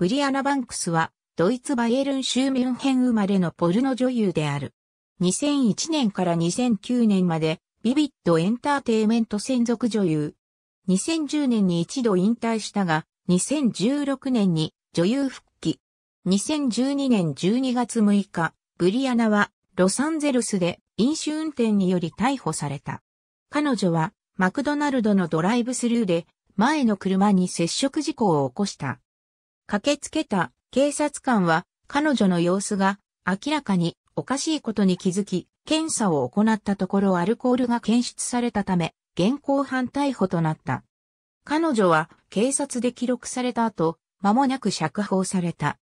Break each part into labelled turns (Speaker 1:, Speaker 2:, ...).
Speaker 1: ブリアナ・バンクスは、ドイツバイエルン州ミュンヘン生まれのポルノ女優である。2001年から2009年まで、ビビッドエンターテイメント専属女優。2010年に一度引退したが、2016年に女優復帰。2012年12月6日、ブリアナはロサンゼルスで飲酒運転により逮捕された。彼女はマクドナルドのドライブスルーで前の車に接触事故を起こした。駆けつけた警察官は彼女の様子が明らかにおかしいことに気づき、検査を行ったところアルコールが検出されたため、現行犯逮捕となった。彼女は警察で記録された後、間もなく釈放された。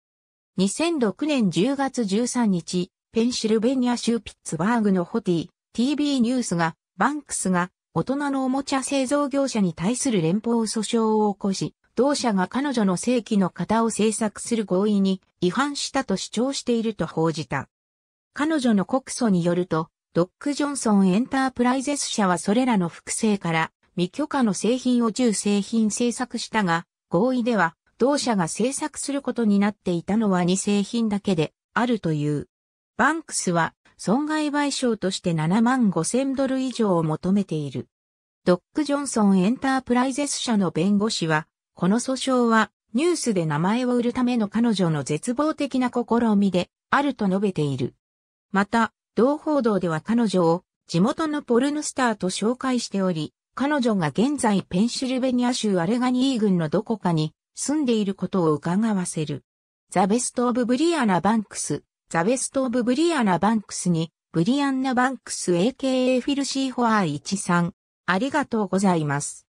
Speaker 1: 2006年10月13日、ペンシルベニア州ピッツバーグのホティ、TV ニュースが、バンクスが大人のおもちゃ製造業者に対する連邦訴訟を起こし、同社が彼女の正規の型を制作する合意に違反したと主張していると報じた。彼女の告訴によると、ドック・ジョンソン・エンタープライゼス社はそれらの複製から未許可の製品を10製品制作したが、合意では同社が制作することになっていたのは2製品だけであるという。バンクスは損害賠償として7万5千ドル以上を求めている。ドック・ジョンソン・エンタープライゼス社の弁護士はこの訴訟は、ニュースで名前を売るための彼女の絶望的な試みで、あると述べている。また、同報道では彼女を地元のポルノスターと紹介しており、彼女が現在ペンシルベニア州アレガニー郡のどこかに住んでいることを伺わせる。ザ・ベスト・オブ・ブリアナ・バンクス、ザ・ベスト・オブ・ブリアナ・バンクスに、ブリアンナ・バンクス AKA フィルシー・ホアー13。ありがと
Speaker 2: うございます。